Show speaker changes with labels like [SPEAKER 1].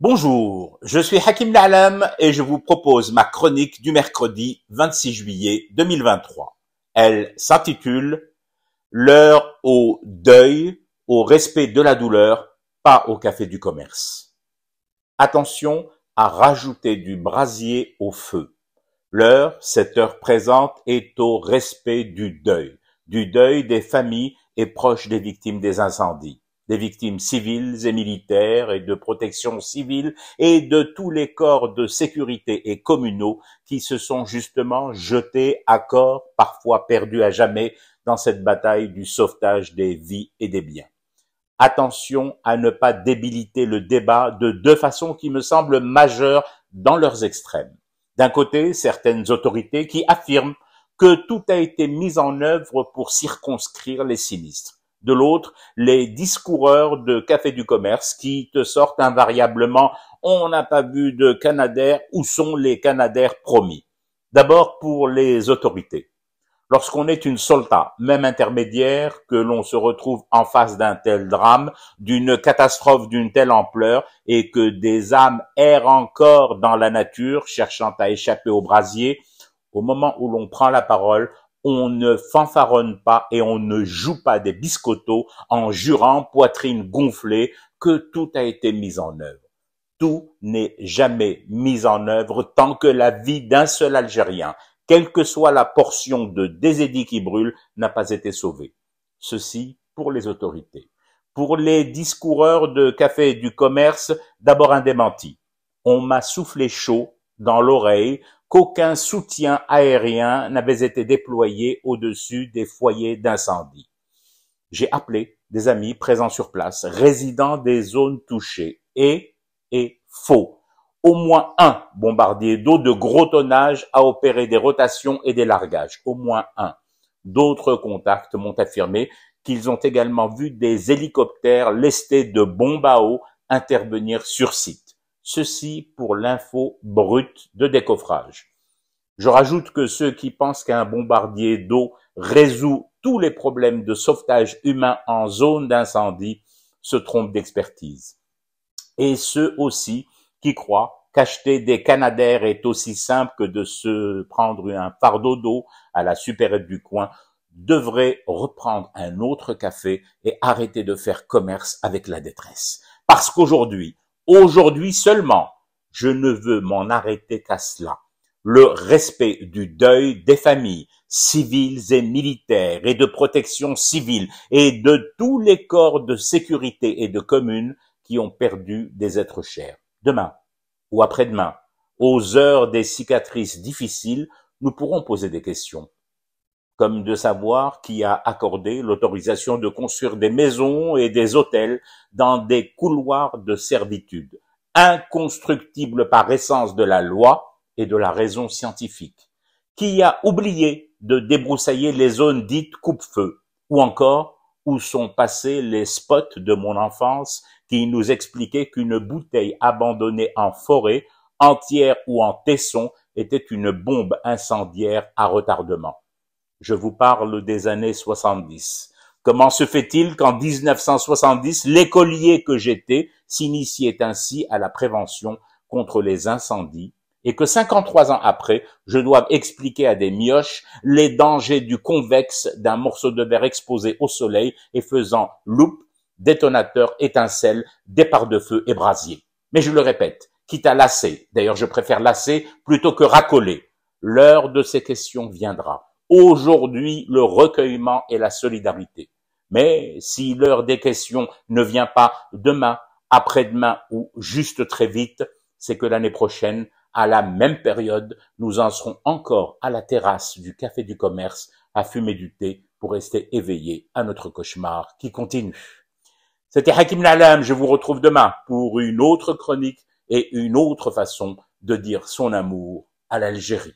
[SPEAKER 1] Bonjour, je suis Hakim Lalam et je vous propose ma chronique du mercredi 26 juillet 2023. Elle s'intitule L'heure au deuil, au respect de la douleur, pas au café du commerce. Attention à rajouter du brasier au feu. L'heure, cette heure présente, est au respect du deuil, du deuil des familles et proches des victimes des incendies des victimes civiles et militaires et de protection civile et de tous les corps de sécurité et communaux qui se sont justement jetés à corps, parfois perdus à jamais, dans cette bataille du sauvetage des vies et des biens. Attention à ne pas débiliter le débat de deux façons qui me semblent majeures dans leurs extrêmes. D'un côté, certaines autorités qui affirment que tout a été mis en œuvre pour circonscrire les sinistres de l'autre les discoureurs de café du commerce qui te sortent invariablement on n'a pas vu de Canadair, où sont les Canadaires promis D'abord pour les autorités. Lorsqu'on est une soldat, même intermédiaire, que l'on se retrouve en face d'un tel drame, d'une catastrophe d'une telle ampleur, et que des âmes errent encore dans la nature, cherchant à échapper au brasier, au moment où l'on prend la parole, on ne fanfaronne pas et on ne joue pas des biscottos en jurant poitrine gonflée que tout a été mis en œuvre. Tout n'est jamais mis en œuvre tant que la vie d'un seul Algérien, quelle que soit la portion de désédit qui brûle, n'a pas été sauvée. Ceci pour les autorités. Pour les discoureurs de café et du commerce, d'abord un démenti. On m'a soufflé chaud dans l'oreille qu'aucun soutien aérien n'avait été déployé au-dessus des foyers d'incendie. J'ai appelé des amis présents sur place, résidents des zones touchées, et, et faux. Au moins un bombardier d'eau de gros tonnage a opéré des rotations et des largages. Au moins un. D'autres contacts m'ont affirmé qu'ils ont également vu des hélicoptères lestés de bombes à eau intervenir sur site. Ceci pour l'info brute de décoffrage. Je rajoute que ceux qui pensent qu'un bombardier d'eau résout tous les problèmes de sauvetage humain en zone d'incendie se trompent d'expertise. Et ceux aussi qui croient qu'acheter des canadaires est aussi simple que de se prendre un fardeau d'eau à la supérette du coin devraient reprendre un autre café et arrêter de faire commerce avec la détresse. Parce qu'aujourd'hui, Aujourd'hui seulement, je ne veux m'en arrêter qu'à cela. Le respect du deuil des familles civiles et militaires et de protection civile et de tous les corps de sécurité et de communes qui ont perdu des êtres chers. Demain ou après-demain, aux heures des cicatrices difficiles, nous pourrons poser des questions comme de savoir qui a accordé l'autorisation de construire des maisons et des hôtels dans des couloirs de servitude, inconstructibles par essence de la loi et de la raison scientifique, qui a oublié de débroussailler les zones dites coupe-feu, ou encore où sont passés les spots de mon enfance qui nous expliquaient qu'une bouteille abandonnée en forêt, entière ou en tesson, était une bombe incendiaire à retardement. Je vous parle des années 70. Comment se fait-il qu'en 1970, l'écolier que j'étais s'initiait ainsi à la prévention contre les incendies et que 53 ans après, je dois expliquer à des mioches les dangers du convexe d'un morceau de verre exposé au soleil et faisant loupe, détonateur, étincelle, départ de feu et brasier. Mais je le répète, quitte à lasser, d'ailleurs je préfère lasser plutôt que racoler, l'heure de ces questions viendra Aujourd'hui, le recueillement et la solidarité. Mais si l'heure des questions ne vient pas demain, après-demain ou juste très vite, c'est que l'année prochaine, à la même période, nous en serons encore à la terrasse du café du commerce à fumer du thé pour rester éveillés à notre cauchemar qui continue. C'était Hakim Lalem, je vous retrouve demain pour une autre chronique et une autre façon de dire son amour à l'Algérie.